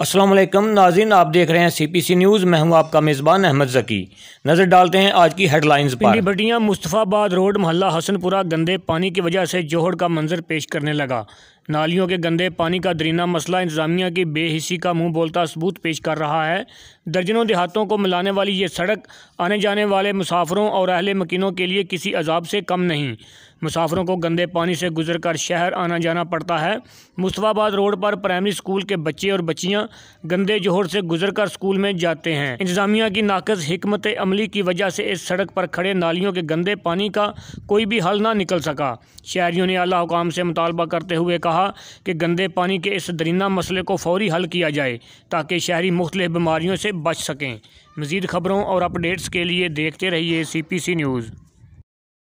असलम नाजिन आप देख रहे हैं सी पी सी न्यूज़ मैं हूँ आपका मेज़बान अहमद ज़की नज़र डालते हैं आज की हेडलाइंस पर भटियाँ मुस्तफ़ाबाद रोड मोहल्ला हसनपुरा गंदे पानी की वजह से जोहड़ का मंजर पेश करने लगा नालियों के गंदे पानी का दरीना मसला इंतज़ामिया की बेहिसी का मुंह बोलता सबूत पेश कर रहा है दर्जनों देहातों को मिलाने वाली ये सड़क आने जाने वाले मुसाफरों और अहले मकीनों के लिए किसी अजाब से कम नहीं मुसाफरों को गंदे पानी से गुजर कर शहर आना जाना पड़ता है मुस्तफ़ाबाद रोड पर प्राइमरी स्कूल के बच्चे और बच्चियाँ गंदे जोहर से गुजर कर स्कूल में जाते हैं इंतज़ामिया की नाकस हमत अमली की वजह से इस सड़क पर खड़े नालियों के गंदे पानी का कोई भी हल ना निकल सका शहरीों ने अला हुकाम से मुतालबा करते हुए कहा कहा कि गंदे पानी के इस दरीना मसले को फौरी हल किया जाए ताकि शहरी मुख्तल बीमारियों से बच सकें मज़ीद खबरों और अपडेट्स के लिए देखते रहिए सी पी सी न्यूज़